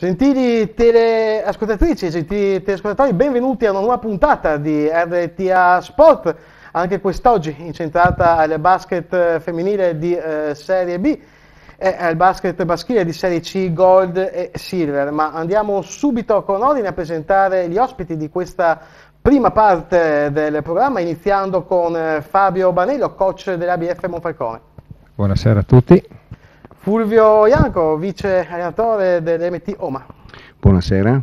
Gentili teleascoltatrici gentili teleascoltatori, benvenuti a una nuova puntata di RTA Sport, anche quest'oggi incentrata al basket femminile di eh, Serie B e al basket maschile di Serie C Gold e Silver. Ma andiamo subito con ordine a presentare gli ospiti di questa prima parte del programma, iniziando con eh, Fabio Banello, coach dell'ABF Monfalcone. Buonasera a tutti. Fulvio Ianco, vice allenatore dell'MT Oma. Buonasera.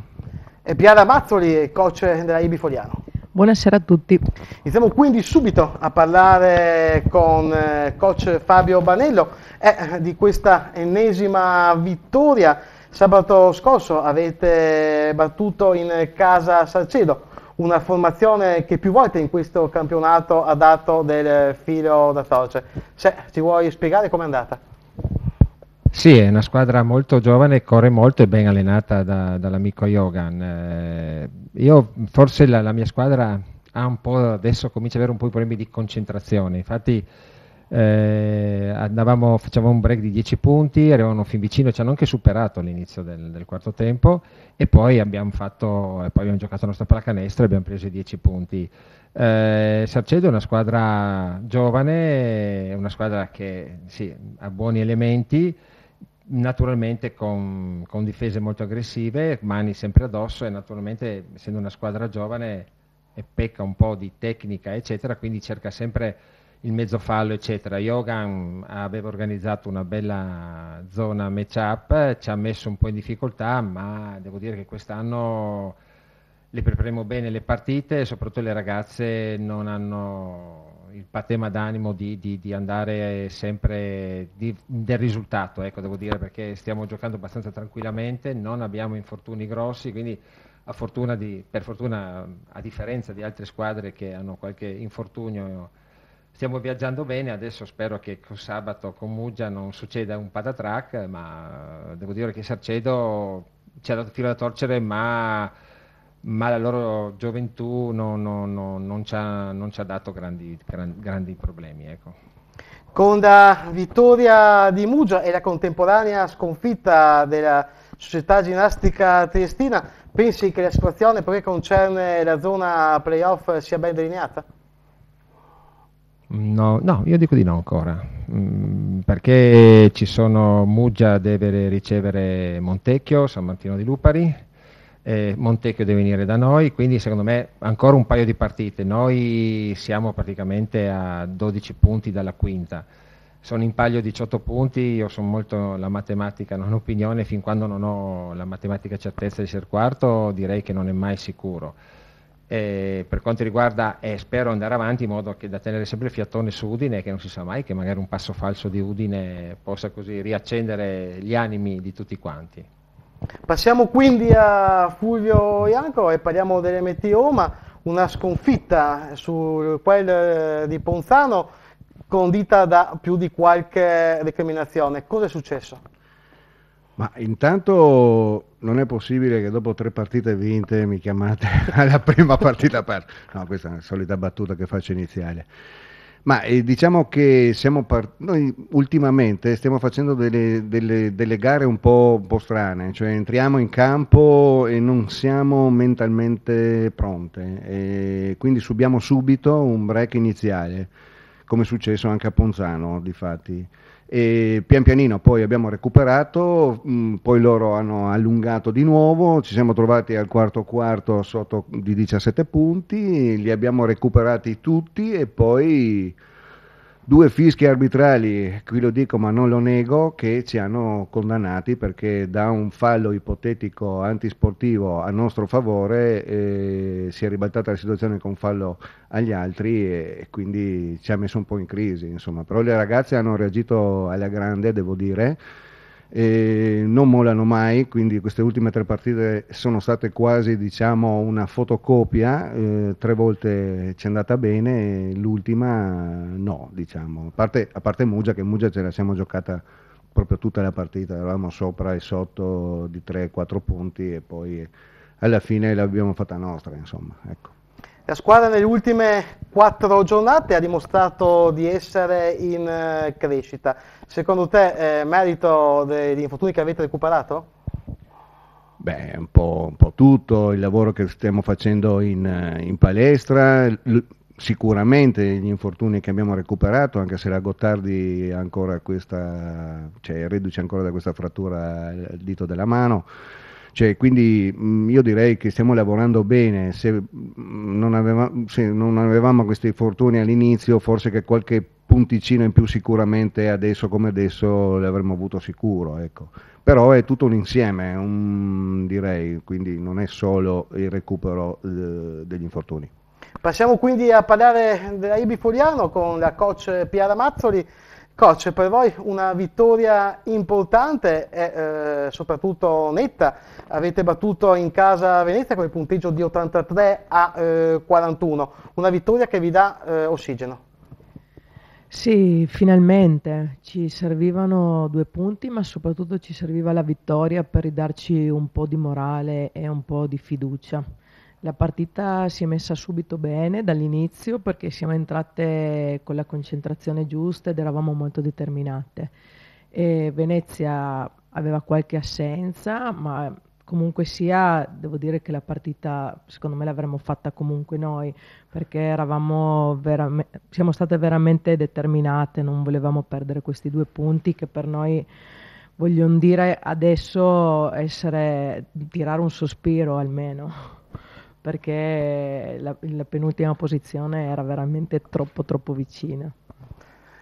E Piara Mazzoli, coach della IBI Fogliano. Buonasera a tutti. Iniziamo quindi subito a parlare con eh, coach Fabio Banello eh, di questa ennesima vittoria. Sabato scorso avete battuto in casa Salcedo, una formazione che più volte in questo campionato ha dato del filo da torce. Se ci vuoi spiegare com'è andata? Sì, è una squadra molto giovane, corre molto e ben allenata da, dall'amico Jogan. Eh, io forse la, la, mia squadra ha un po' adesso comincia ad avere un po' i problemi di concentrazione. Infatti eh, andavamo, facevamo un break di 10 punti, arrivavano fin vicino, ci hanno anche superato all'inizio del, del quarto tempo e poi abbiamo, fatto, eh, poi abbiamo giocato la nostra pallacanestro e abbiamo preso i 10 punti. Eh, Sarcedo è una squadra giovane, è una squadra che sì, ha buoni elementi, naturalmente con, con, difese molto aggressive, mani sempre addosso e naturalmente essendo una squadra giovane pecca un po' di tecnica eccetera, quindi cerca sempre il mezzo fallo eccetera. Yogan aveva organizzato una bella zona match-up, ci ha messo un po' in difficoltà, ma devo dire che quest'anno le prepariamo bene le partite soprattutto le ragazze non hanno il patema d'animo di, di, di andare sempre di, del risultato, ecco, devo dire, perché stiamo giocando abbastanza tranquillamente, non abbiamo infortuni grossi, quindi fortuna per fortuna, a differenza di altre squadre che hanno qualche infortunio, stiamo viaggiando bene, adesso spero che con sabato con Muggia non succeda un patatrack, ma devo dire che Sarcedo ci ha dato filo da torcere, ma ma la loro gioventù non, non, non, non ci, ha, dato grandi, grandi problemi. Ecco. Con la vittoria di Muggia e la contemporanea sconfitta della società ginnastica triestina, pensi che la situazione per che concerne la zona playoff sia ben delineata? No, no, io dico di no ancora, mm, perché ci sono Muggia deve ricevere Montecchio, San Martino di Lupari, eh, Montecchio deve venire da noi, quindi secondo me ancora un paio di partite, noi siamo praticamente a 12 punti dalla quinta, sono in palio 18 punti, io sono molto la matematica, non ho opinione, fin quando non ho la matematica certezza di essere quarto direi che non è mai sicuro. Eh, per quanto riguarda, eh, spero andare avanti in modo da tenere sempre il fiatone su Udine, che non si sa mai che magari un passo falso di Udine possa così riaccendere gli animi di tutti quanti. Passiamo quindi a Fulvio Ianco e parliamo dell'MT Roma, una sconfitta su quel eh, di Ponzano condita da più di qualche recriminazione. Cosa è successo? Ma intanto non è possibile che dopo tre partite vinte mi chiamate alla prima partita persa. No, questa è una solita battuta che faccio iniziale. Ma eh, diciamo che par- noi ultimamente stiamo facendo delle, delle, delle gare un po', un po', strane, cioè entriamo in campo e non siamo mentalmente pronte, quindi subiamo subito un break iniziale, come è successo anche a Ponzano, di fatti e pian pianino poi abbiamo recuperato, mh, mm, poi loro hanno allungato di nuovo, ci siamo trovati al quarto quarto sotto di 17 punti, li abbiamo recuperati tutti e poi due fischi arbitrali, qui lo dico ma non lo nego, che ci hanno condannati perché da un fallo ipotetico antisportivo a nostro favore eh, si è ribaltata la situazione con un fallo agli altri e, quindi ci ha messo un po' in crisi, insomma. Però le ragazze hanno reagito alla grande, devo dire e non molano mai, quindi queste ultime tre partite sono state quasi diciamo, una fotocopia, eh, tre volte ci è andata bene, l'ultima no, diciamo. a, parte, a parte Muggia, che Mugia ce la siamo giocata proprio tutta la partita, eravamo sopra e sotto di 3-4 punti e poi alla fine l'abbiamo fatta nostra, insomma. Ecco. La squadra nelle ultime quattro giornate ha dimostrato di essere in eh, crescita. Secondo te è eh, merito degli infortuni che avete recuperato? Beh, un po', un po', tutto, il lavoro che stiamo facendo in, eh, in palestra, l- sicuramente gli infortuni che abbiamo recuperato, anche se la Gottardi ancora questa, cioè, reduce ancora da questa frattura il dito della mano. Cioè, quindi mh, mm, io direi che stiamo lavorando bene, se, mh, mm, non aveva, se non avevamo questi fortuni all'inizio forse che qualche punticino in più sicuramente adesso come adesso l'avremmo avuto sicuro, ecco. però è tutto un insieme, un, direi, quindi non è solo il recupero eh, degli infortuni. Passiamo quindi a parlare della Ibi Furiano con la coach Piara Mazzoli. Coach, per voi una vittoria importante e eh, soprattutto netta. Avete battuto in casa Venezia con il punteggio di 83 a eh, 41, una vittoria che vi dà eh, ossigeno. Sì, finalmente ci servivano due punti, ma soprattutto ci serviva la vittoria per ridarci un po' di morale e un po' di fiducia. La partita si è messa subito bene dall'inizio perché siamo entrate con la concentrazione giusta ed eravamo molto determinate. E Venezia aveva qualche assenza, ma comunque sia, devo dire che la partita secondo me l'avremmo fatta comunque noi perché verame- siamo state veramente determinate, non volevamo perdere questi due punti che per noi vogliono dire adesso essere, tirare un sospiro almeno perché la, la penultima posizione era veramente troppo troppo vicina.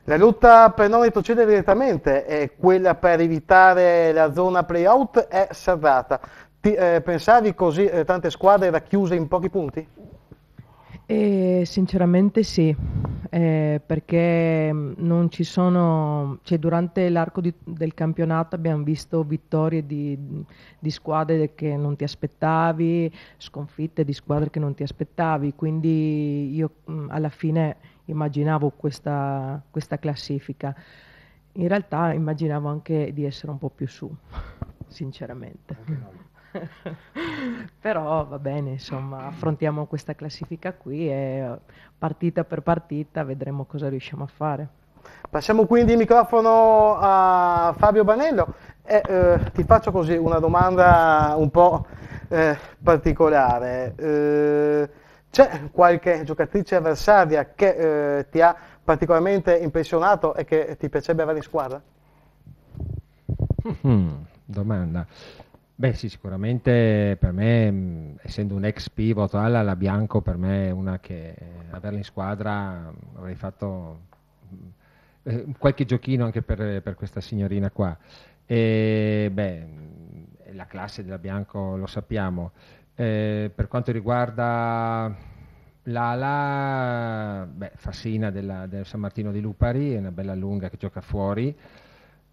La lotta per non retrocedere direttamente e quella per evitare la zona playout è serrata. Ti, eh, pensavi così eh, tante squadre racchiuse in pochi punti? Eh, sinceramente sì, eh, perché mm, non ci sono, cioè durante l'arco di, del campionato abbiamo visto vittorie di, di, squadre che non ti aspettavi, sconfitte di squadre che non ti aspettavi, quindi io mh, mm, alla fine immaginavo questa, questa classifica, in realtà immaginavo anche di essere un po' più su, sinceramente. Però va bene, insomma, affrontiamo questa classifica qui e eh, partita per partita vedremo cosa riusciamo a fare. Passiamo quindi il microfono a Fabio Banello. Eh, eh, ti faccio così una domanda un po' eh, particolare. Eh, c'è qualche giocatrice avversaria che eh, ti ha particolarmente impressionato e che ti piacerebbe avere in squadra? Mm, domanda. Beh sì, sicuramente per me, mm, essendo un ex pivot, alla, ah, la Bianco per me è una che eh, averla in squadra mm, avrei fatto mm, eh, qualche giochino anche per, per, questa signorina qua. E, beh, la classe della Bianco lo sappiamo. Eh, per quanto riguarda l'ala, beh, Fassina della, del San Martino di Lupari, è una bella lunga che gioca fuori.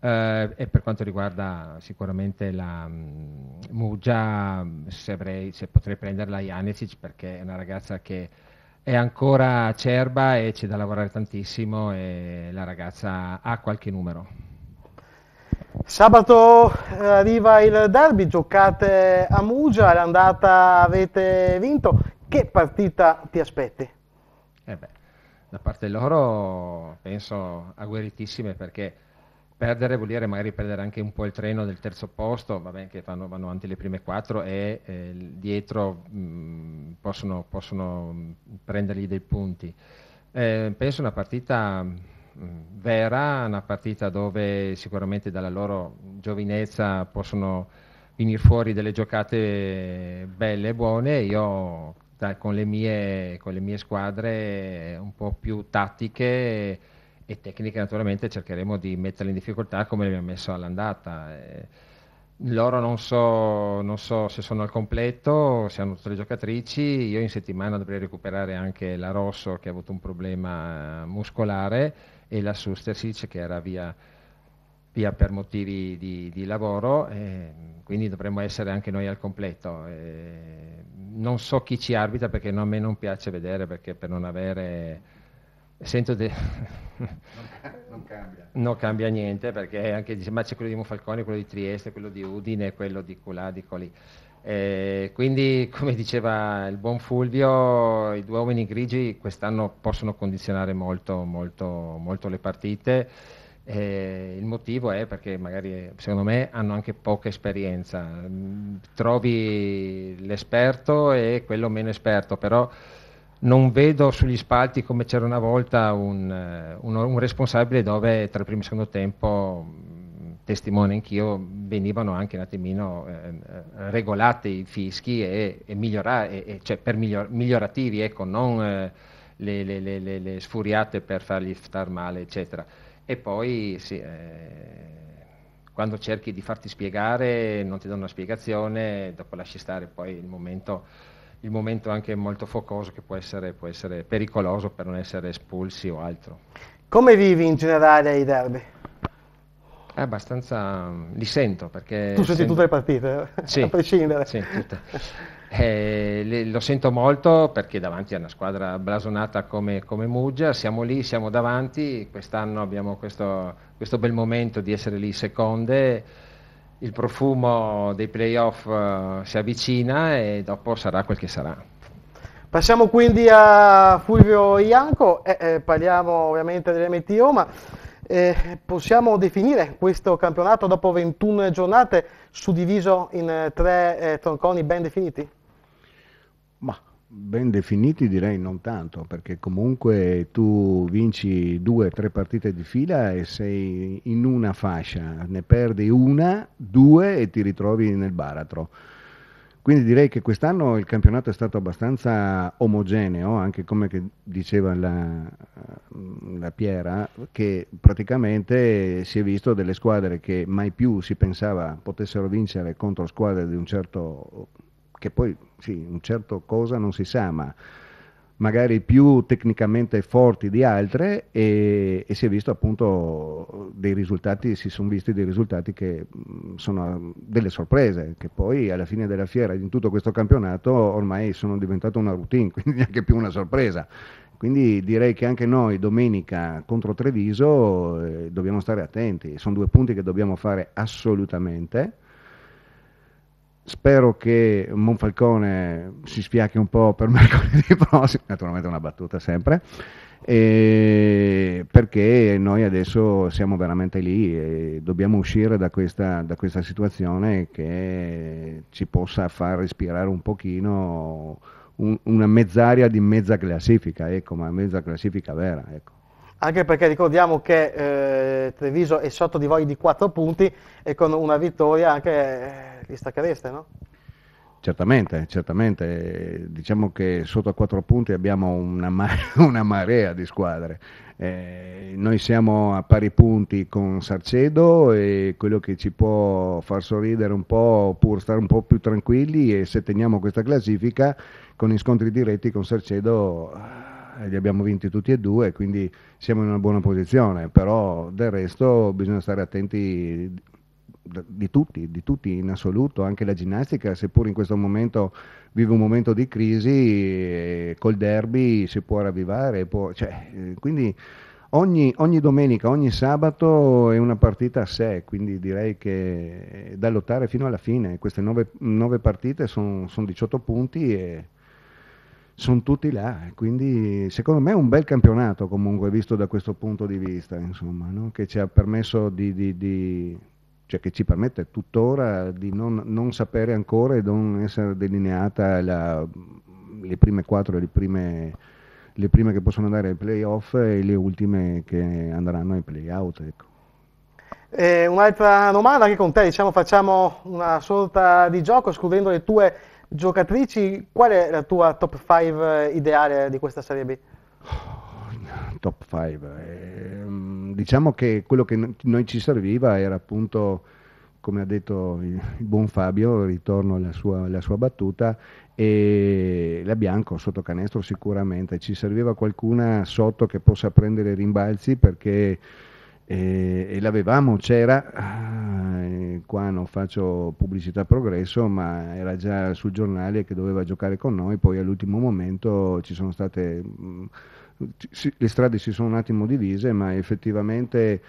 Uh, e per quanto riguarda sicuramente la um, mm, Muggia, mm, se, avrei, se, potrei prenderla Janicic perché è una ragazza che è ancora acerba e c'è da lavorare tantissimo e la ragazza ha qualche numero. Sabato eh, arriva il derby, giocate a Muggia, l'andata avete vinto. Che partita ti aspetti? Eh beh, da parte loro penso agguerritissime perché Perdere vuol dire magari perdere anche un po' il treno del terzo posto, va bene che vanno, vanno avanti le prime quattro e eh, dietro mh, mm, possono, possono, mm, prendergli dei punti. Eh, penso una partita mm, vera, una partita dove sicuramente dalla loro giovinezza possono venire fuori delle giocate belle e buone. Io da, con, le mie, con le mie squadre un po' più tattiche e tecniche naturalmente cercheremo di metterle in difficoltà come le abbiamo messo all'andata. Eh, loro non so, non so, se sono al completo, se hanno tutte le giocatrici, io in settimana dovrei recuperare anche la Rosso che ha avuto un problema muscolare e la Sustersic che era via, via per motivi di, di lavoro, eh, quindi dovremmo essere anche noi al completo. Eh, non so chi ci arbitra perché no, a me non piace vedere perché per non avere senso di... non, cambia. non cambia niente perché anche dice ma c'è quello di Monfalcone, quello di Trieste, quello di Udine, quello di Culà, di colì. Eh, quindi, come diceva il buon Fulvio, i due uomini grigi quest'anno possono condizionare molto, molto, molto le partite. Eh, il motivo è perché magari, secondo me, hanno anche poca esperienza. Mm, trovi l'esperto e quello meno esperto, però non vedo sugli spalti come c'era una volta un, eh, un, un responsabile dove tra il primo e il secondo tempo mm, testimone anch'io, venivano anche un attimino eh, eh, regolati i fischi e, e, migliora, e, cioè per miglior, migliorativi, ecco, non eh, le, le, le, le, sfuriate per fargli star male, eccetera. E poi sì, eh, quando cerchi di farti spiegare non ti danno una spiegazione, dopo lasci stare poi il momento il momento anche molto focoso che può essere, può essere pericoloso per non essere espulsi o altro. Come vivi in generale i derby? È abbastanza, li sento perché... Tu senti sento... tutte le partite, eh? sì, a prescindere. Sì, eh, le, lo sento molto perché davanti a una squadra blasonata come, come Muggia, siamo lì, siamo davanti, quest'anno abbiamo questo, questo bel momento di essere lì seconde il profumo dei playoff eh, si avvicina e dopo sarà quel che sarà. Passiamo quindi a Fulvio Ianco, eh, eh, parliamo ovviamente dell'MTO, ma eh, possiamo definire questo campionato dopo 21 giornate suddiviso in eh, tre eh, tronconi ben definiti? Ma Ben definiti direi non tanto, perché comunque tu vinci due o tre partite di fila e sei in una fascia, ne perdi una, due e ti ritrovi nel baratro. Quindi direi che quest'anno il campionato è stato abbastanza omogeneo, anche come diceva la, la Piera, che praticamente si è visto delle squadre che mai più si pensava potessero vincere contro squadre di un certo che poi sì, un certo cosa non si sa, ma magari più tecnicamente forti di altre e, e si è visto appunto dei risultati, si sono visti dei risultati che sono delle sorprese, che poi alla fine della fiera in tutto questo campionato ormai sono diventato una routine, quindi neanche più una sorpresa. Quindi direi che anche noi domenica contro Treviso eh, dobbiamo stare attenti, sono due punti che dobbiamo fare assolutamente Spero che Monfalcone si sfiacchi un po' per mercoledì prossimo, naturalmente una battuta sempre, perché noi adesso siamo veramente lì e dobbiamo uscire da questa, da questa situazione che ci possa far respirare un pochino un, una mezz'aria di mezza classifica, ecco, ma mezza classifica vera. Ecco anche perché ricordiamo che eh, Treviso è sotto di voi di 4 punti e con una vittoria anche eh, li stacchereste, no? Certamente, certamente, diciamo che sotto a 4 punti abbiamo una, ma- una marea di squadre. Eh, noi siamo a pari punti con Sarcedo e quello che ci può far sorridere un po' pur stare un po' più tranquilli e se teniamo questa classifica con gli scontri diretti con Sarcedo li abbiamo vinti tutti e due, quindi siamo in una buona posizione, però del resto bisogna stare attenti di tutti, di tutti in assoluto, anche la ginnastica, seppur in questo momento vive un momento di crisi, eh, col derby si può ravvivare, può, cioè, eh, quindi ogni, ogni, domenica, ogni sabato è una partita a sé, quindi direi che da lottare fino alla fine, queste nove, nove partite sono son 18 punti e sono tutti là, quindi secondo me è un bel campionato comunque visto da questo punto di vista, insomma, no? che ci ha permesso di, di, di, cioè che ci permette tuttora di non, non sapere ancora e non essere delineata la, le prime quattro, le prime, le prime che possono andare ai playoff e le ultime che andranno ai playout. Ecco. Eh, un'altra domanda anche con te diciamo, facciamo una sorta di gioco escludendo le tue giocatrici, qual è la tua top 5 eh, ideale di questa Serie B? Oh, top 5. Eh, diciamo che quello che noi ci serviva era appunto, come ha detto il, buon Fabio, ritorno alla sua, alla sua battuta, e la Bianco sotto canestro sicuramente. Ci serviva qualcuna sotto che possa prendere rimbalzi perché... E, eh, e l'avevamo, c'era qua non faccio pubblicità progresso, ma era già sul giornale che doveva giocare con noi, poi all'ultimo momento ci sono state, mh, mm, si, le strade si sono un attimo divise, ma effettivamente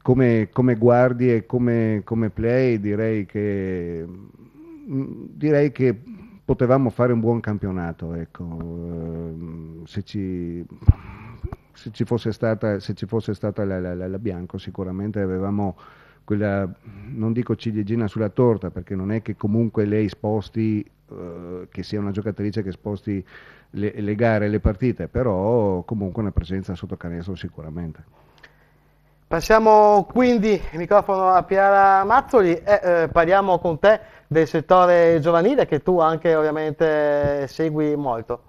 come, come guardie come, come, play direi che, mh, mm, direi che potevamo fare un buon campionato, ecco, ehm, se ci se ci fosse stata, se ci fosse stata la, la, la, Bianco sicuramente avevamo quella, non dico ciliegina sulla torta, perché non è che comunque lei sposti, eh, che sia una giocatrice che sposti le, le gare, le partite, però comunque una presenza sotto canestro sicuramente. Passiamo quindi il microfono a Piara Mazzoli e eh, parliamo con te del settore giovanile che tu anche ovviamente segui molto.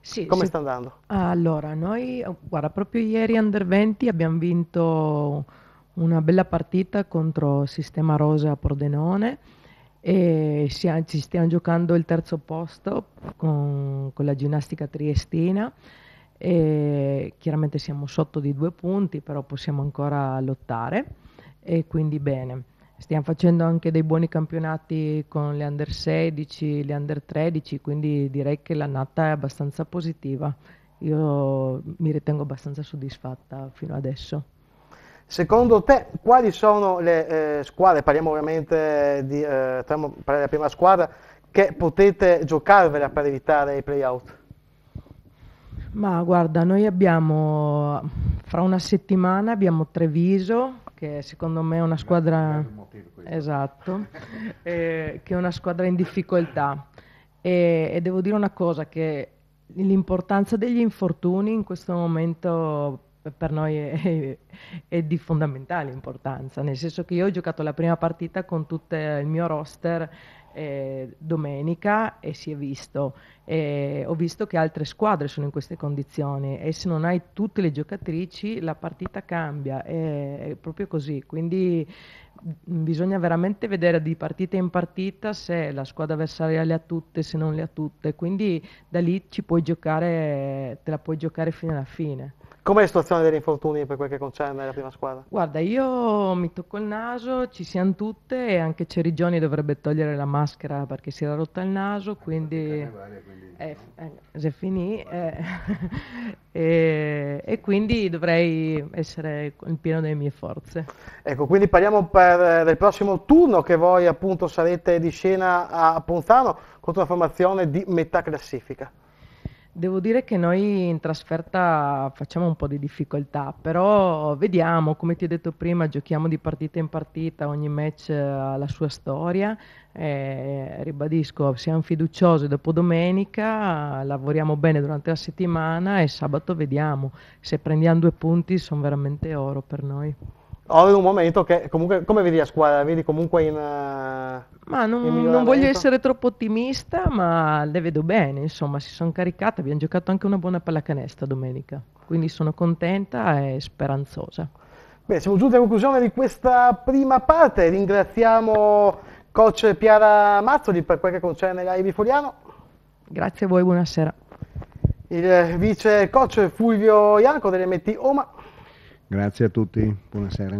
Sì, Come sì. sta andando? Allora, noi, guarda, proprio ieri Under 20 abbiamo vinto una bella partita contro Sistema Rosa Pordenone e ci stiamo giocando il terzo posto con, con la ginnastica triestina e chiaramente siamo sotto di due punti però possiamo ancora lottare e quindi bene stiamo facendo anche dei buoni campionati con le under 16 le under 13 quindi direi che l'annata è abbastanza positiva io mi ritengo abbastanza soddisfatta fino adesso Secondo te quali sono le eh, squadre, parliamo ovviamente di eh, la prima squadra, che potete giocarvela per evitare i playout? Ma guarda, noi abbiamo, fra una settimana abbiamo Treviso, che secondo me è una squadra... Esatto, eh, che è una squadra in difficoltà. E, e devo dire una cosa, che l'importanza degli infortuni in questo momento per noi è, è, di fondamentale importanza, nel senso che io ho giocato la prima partita con tutto il mio roster eh, domenica e si è visto, e ho visto che altre squadre sono in queste condizioni e se non hai tutte le giocatrici la partita cambia, è, è proprio così, quindi mm, bisogna veramente vedere di partita in partita se la squadra avversaria le ha tutte, se non le ha tutte, quindi da lì ci puoi giocare, te la puoi giocare fino alla fine. Com'è la situazione degli infortuni per quel che concerne la prima squadra? Guarda, io mi tocco il naso, ci siamo tutte e anche Cerigioni dovrebbe togliere la maschera perché si era rotta il naso, quindi... Eh, eh, finì, eh, e, e, quindi dovrei essere in pieno delle mie forze. Ecco, quindi parliamo per, eh, del prossimo turno che voi appunto sarete di scena a Ponzano contro una formazione di metà classifica. Devo dire che noi in trasferta facciamo un po' di difficoltà, però vediamo, come ti ho detto prima, giochiamo di partita in partita, ogni match ha la sua storia, eh, ribadisco, siamo fiduciosi dopo domenica, lavoriamo bene durante la settimana e sabato vediamo, se prendiamo due punti sono veramente oro per noi. Ho un momento che comunque, come vedi la squadra? vedi comunque in... Eh, ma non, in non, voglio essere troppo ottimista, ma le vedo bene, insomma, si sono caricate, abbiamo giocato anche una buona pallacanesta domenica, quindi sono contenta e speranzosa. Beh, siamo giunti alla conclusione di questa prima parte, ringraziamo coach Piara Mazzoli per quel che concerne l'Aibi Foliano. Grazie a voi, buonasera. Il vice coach Fulvio Ianco dell'MT Oma. Grazie a tutti, buonasera.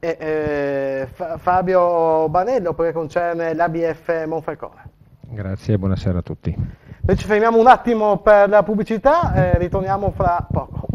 E, eh, Fabio Banello per quanto concerne l'ABF Monfalcone. Grazie e buonasera a tutti. Noi ci fermiamo un attimo per la pubblicità e eh, ritorniamo fra poco.